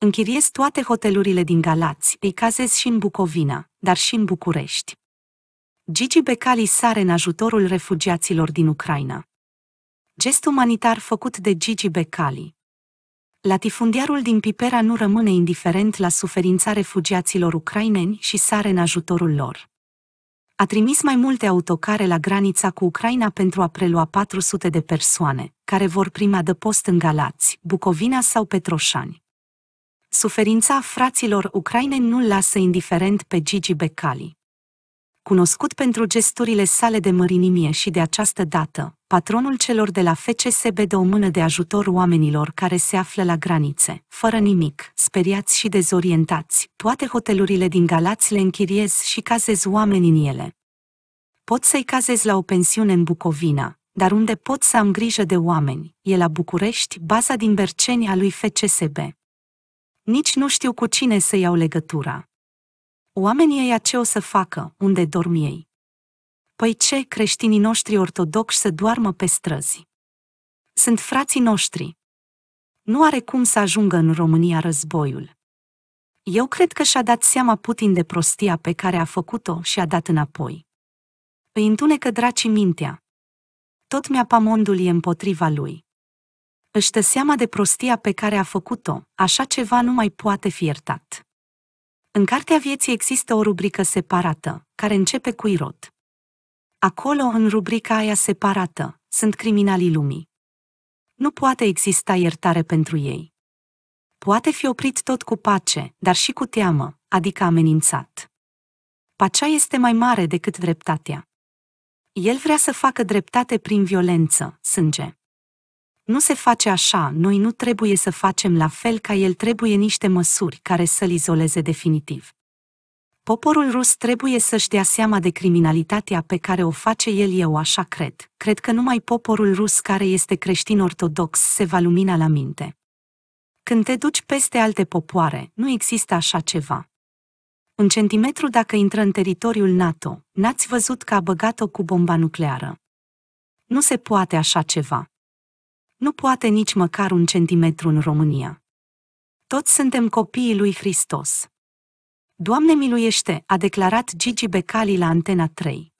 Închiriez toate hotelurile din Galați, îi cazez și în Bucovina, dar și în București. Gigi Becali sare în ajutorul refugiaților din Ucraina. Gest umanitar făcut de Gigi Becali. Latifundiarul din Pipera nu rămâne indiferent la suferința refugiaților ucraineni și sare în ajutorul lor. A trimis mai multe autocare la granița cu Ucraina pentru a prelua 400 de persoane, care vor prima de post în Galați, Bucovina sau Petroșani. Suferința fraților ucraineni nu lasă indiferent pe Gigi Becali. Cunoscut pentru gesturile sale de mărinimie și de această dată, patronul celor de la FCSB dă o mână de ajutor oamenilor care se află la granițe, fără nimic, speriați și dezorientați. Toate hotelurile din Galați le închiriez și cazez oameni în ele. Pot să-i cazez la o pensiune în Bucovina, dar unde pot să am grijă de oameni, e la București, baza din Berceni a lui FCSB. Nici nu știu cu cine să iau legătura. Oamenii ăia ce o să facă, unde dorm ei? Păi ce, creștinii noștri ortodoxi să doarmă pe străzi? Sunt frații noștri. Nu are cum să ajungă în România războiul. Eu cred că și-a dat seama Putin de prostia pe care a făcut-o și a dat înapoi. Îi întunecă dracii mintea. Tot mea pamondul e împotriva lui își dă seama de prostia pe care a făcut-o, așa ceva nu mai poate fi iertat. În Cartea Vieții există o rubrică separată, care începe cu Irod. Acolo, în rubrica aia separată, sunt criminalii lumii. Nu poate exista iertare pentru ei. Poate fi oprit tot cu pace, dar și cu teamă, adică amenințat. Pacea este mai mare decât dreptatea. El vrea să facă dreptate prin violență, sânge. Nu se face așa, noi nu trebuie să facem la fel ca el, trebuie niște măsuri care să-l izoleze definitiv. Poporul rus trebuie să-și dea seama de criminalitatea pe care o face el, eu așa cred. Cred că numai poporul rus care este creștin ortodox se va lumina la minte. Când te duci peste alte popoare, nu există așa ceva. Un centimetru dacă intră în teritoriul NATO, n-ați văzut că a băgat-o cu bomba nucleară. Nu se poate așa ceva nu poate nici măcar un centimetru în România. Toți suntem copiii lui Hristos. Doamne miluiește, a declarat Gigi Becali la Antena 3.